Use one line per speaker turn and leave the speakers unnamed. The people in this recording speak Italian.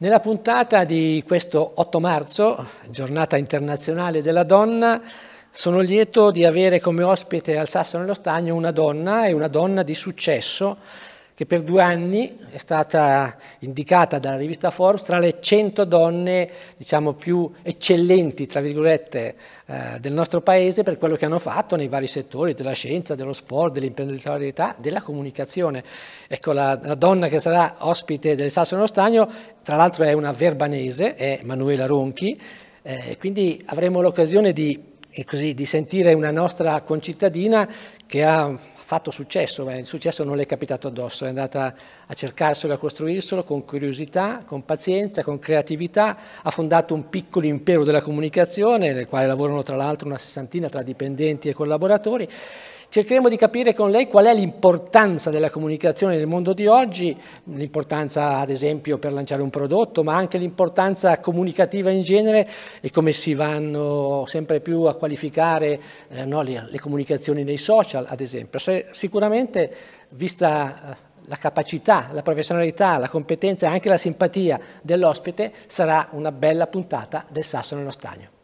Nella puntata di questo 8 marzo, giornata internazionale della donna, sono lieto di avere come ospite al Sasso nello Stagno una donna e una donna di successo che per due anni è stata indicata dalla rivista Forbes tra le 100 donne diciamo, più eccellenti tra virgolette, eh, del nostro paese per quello che hanno fatto nei vari settori della scienza, dello sport, dell'imprenditorialità, della comunicazione. Ecco, la, la, donna che sarà ospite del Sasso nello Stagno, tra l'altro è una verbanese, è Manuela Ronchi, eh, quindi avremo l'occasione di, eh, di sentire una nostra concittadina che ha fatto successo, ma il successo non le è capitato addosso, è andata a cercarselo, a costruirselo con curiosità, con pazienza, con creatività, ha fondato un piccolo impero della comunicazione nel quale lavorano tra l'altro una sessantina tra dipendenti e collaboratori Cercheremo di capire con lei qual è l'importanza della comunicazione nel mondo di oggi, l'importanza ad esempio per lanciare un prodotto, ma anche l'importanza comunicativa in genere e come si vanno sempre più a qualificare eh, no, le, le, comunicazioni nei social ad esempio. Se, sicuramente vista eh, la capacità, la professionalità, la competenza e anche la simpatia dell'ospite sarà una bella puntata del sasso nello stagno.